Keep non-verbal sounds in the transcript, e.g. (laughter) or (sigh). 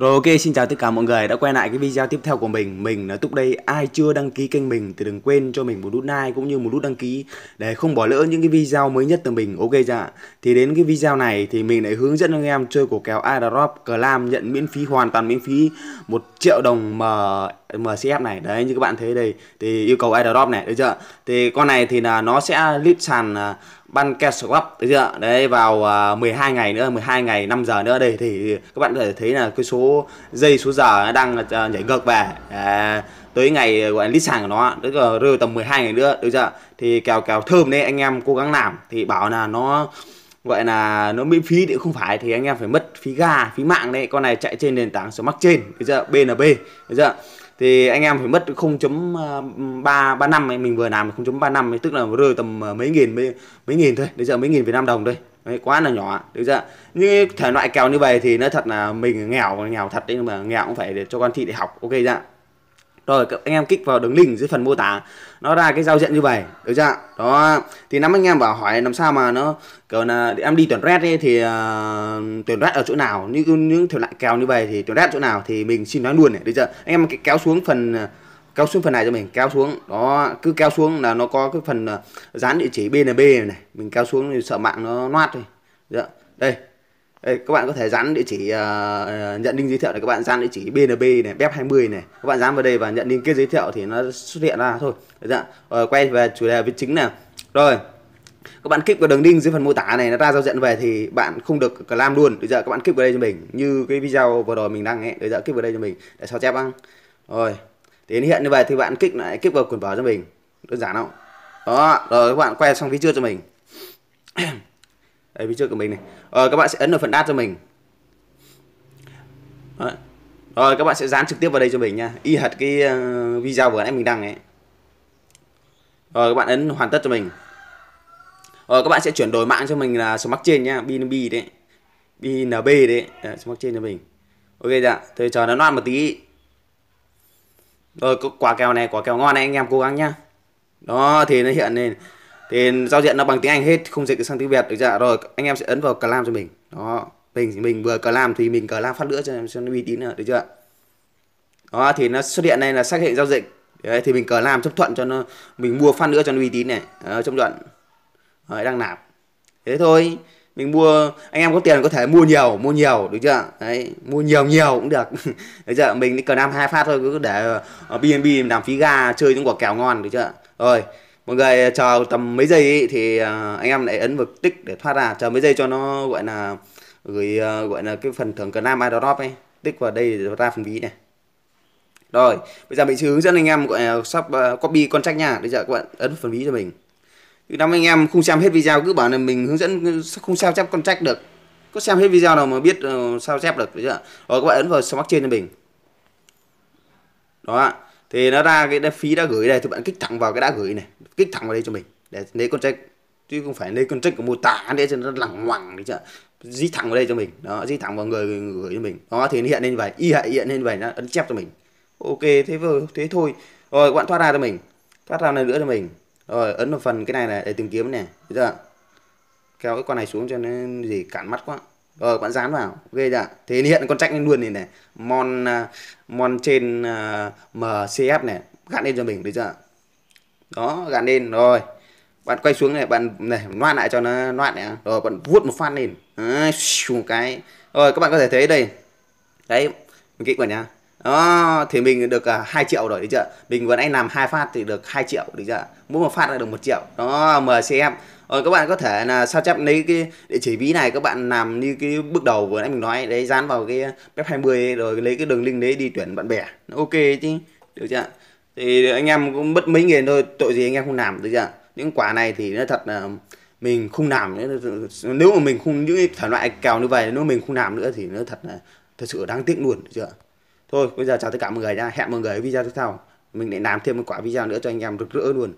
Rồi ok, xin chào tất cả mọi người đã quay lại cái video tiếp theo của mình Mình là Túc đây, ai chưa đăng ký kênh mình thì đừng quên cho mình một nút like cũng như một nút đăng ký Để không bỏ lỡ những cái video mới nhất từ mình, ok dạ Thì đến cái video này thì mình lại hướng dẫn anh em chơi cổ kéo Airdrop Clam nhận miễn phí hoàn toàn miễn phí một triệu đồng mà MCF này đấy như các bạn thấy đây thì yêu cầu airdrop này được chưa thì con này thì là nó sẽ lít sàn à, ban Kesselgap đấy chưa đấy vào à, 12 ngày nữa 12 ngày 5 giờ nữa đây thì các bạn có thể thấy là cái số dây số giờ đang à, nhảy ngược về à, tới ngày à, gọi là lít của nó tức là rơi tầm 12 ngày nữa được chưa thì kèo kèo thơm đấy anh em cố gắng làm thì bảo là nó gọi là nó miễn phí thì không phải thì anh em phải mất phí ga phí mạng đấy con này chạy trên nền tảng smart trên bây giờ bnb bây giờ thì anh em phải mất 0 ờ, năm ấy, mình vừa làm 0 năm ấy, tức là rơi tầm ờ, mấy nghìn mấy, mấy nghìn thôi bây giờ mấy nghìn Việt Nam đồng thôi đấy, quá là nhỏ được chưa như thể loại kèo như vậy thì nó thật là mình nghèo nghèo thật đấy nhưng mà nghèo cũng phải để cho con thị để học ok dạ rồi các anh em kích vào đường link dưới phần mô tả nó ra cái giao diện như vậy được chưa đó thì nắm anh em bảo hỏi làm sao mà nó kiểu là em đi tuyển red ấy, thì uh, tuyển red ở chỗ nào những những thể loại kèo như vậy thì tuyển red chỗ nào thì mình xin nói luôn này được chưa anh em kéo xuống phần à, kéo xuống phần này cho mình kéo xuống đó cứ kéo xuống là nó có cái phần à, dán địa chỉ bnb này mình kéo xuống thì sợ mạng nó loát rồi dạ. đây các bạn có thể dán địa chỉ uh, nhận link giới thiệu để các bạn dán địa chỉ BNB này, BEP20 này. Các bạn dán vào đây và nhận link kết giới thiệu thì nó xuất hiện ra thôi. dạ. Rồi ờ, quay về chủ đề về chính nào. Rồi. Các bạn kích vào đường link dưới phần mô tả này nó ra giao diện về thì bạn không được làm luôn. Bây giờ các bạn kích vào đây cho mình như cái video vừa rồi mình đăng ấy. Bây giờ kích vào đây cho mình để sao chép ăn. Rồi. Đến hiện như vậy thì bạn kích lại kích vào quyển vở cho mình. Đơn giản không? Đó, rồi các bạn quay xong phía trước cho mình. (clears throat) đây phía trước của mình này rồi ờ, các bạn sẽ ấn vào phần ad cho mình Đấy. rồi các bạn sẽ dán trực tiếp vào đây cho mình nha y hệt cái ờ, video vừa nãy mình đăng ấy rồi các bạn ấn hoàn tất cho mình rồi ờ, các bạn sẽ chuyển đổi mạng cho mình là smart trên nha bnb đấy bnb đấy, đấy smart trên cho mình ok dạ thì chờ nó loạn một tí rồi quả kèo này quả kèo ngon này anh em cố gắng nhá đó thì nó hiện lên thì giao diện nó bằng tiếng Anh hết không dịch sang tiếng Việt được chưa rồi anh em sẽ ấn vào clam cho mình đó mình mình vừa clam thì mình clam phát nữa cho cho nó uy tín nữa được chưa đó thì nó xuất hiện này là xác hiện giao dịch đấy thì mình clam chấp thuận cho nó mình mua phát nữa cho nó uy tín này đó, chấp thuận đấy, đang nạp thế thôi mình mua anh em có tiền có thể mua nhiều mua nhiều được chưa đấy mua nhiều nhiều cũng được (laughs) được chưa mình cờ nam hai phát thôi cứ để ở bnb làm phí ga chơi những quả kèo ngon được chưa rồi mọi người à, chờ tầm mấy giây ý, thì à, anh em lại ấn vào tích để thoát ra chờ mấy giây cho nó gọi là gửi à, gọi là cái phần thưởng cờ nam drop ấy tích vào đây để ra phần ví này rồi bây giờ mình sẽ hướng dẫn anh em gọi là sắp copy con contract nha bây giờ các bạn ấn phần ví cho mình thì năm anh em không xem hết video cứ bảo là mình hướng dẫn không sao chép con contract được có xem hết video nào mà biết ờ, sao chép được bây giờ rồi các bạn ấn vào smart trên cho mình đó thì nó ra cái phí đã gửi đây thì bạn kích thẳng vào cái đã gửi này kích thẳng vào đây cho mình để lấy con check chứ không phải lấy con check của mô tả để cho nó lằng ngoằng đi chứ dí thẳng vào đây cho mình đó dí thẳng vào người gửi cho mình đó thì hiện lên vậy y hệ hiện lên vậy nó ấn chép cho mình ok thế vừa thế thôi rồi bạn thoát ra cho mình thoát ra này nữa cho mình rồi ấn vào phần cái này này để tìm kiếm này bây giờ kéo cái con này xuống cho nó gì cản mắt quá rồi ờ, bạn dán vào ghê chưa dạ. thế hiện con trách luôn này này mon à, mon trên uh, à, mcf này gạn lên cho mình được chưa đó gạn lên rồi bạn quay xuống này bạn này loạn lại cho nó loạn này rồi bạn vuốt một phát lên à, một cái rồi các bạn có thể thấy đây đấy mình kỹ quả nhá đó thì mình được uh, à, 2 triệu rồi đấy chưa mình vừa nãy làm hai phát thì được 2 triệu đấy chưa mỗi một phát là được một triệu đó mời xem rồi ờ, các bạn có thể là sao chép lấy cái địa chỉ ví này các bạn làm như cái bước đầu vừa nãy mình nói đấy dán vào cái web 20 rồi lấy cái đường link đấy đi tuyển bạn bè ok chứ được chưa thì anh em cũng mất mấy nghìn thôi tội gì anh em không làm được chưa những quả này thì nó thật là mình không làm nữa nếu mà mình không những thể loại kèo như vậy nếu mình không làm nữa thì nó thật là thật sự đáng tiếc luôn được chưa thôi bây giờ chào tất cả mọi người nha hẹn mọi người ở video tiếp theo mình lại làm thêm một quả video nữa cho anh em rực rỡ luôn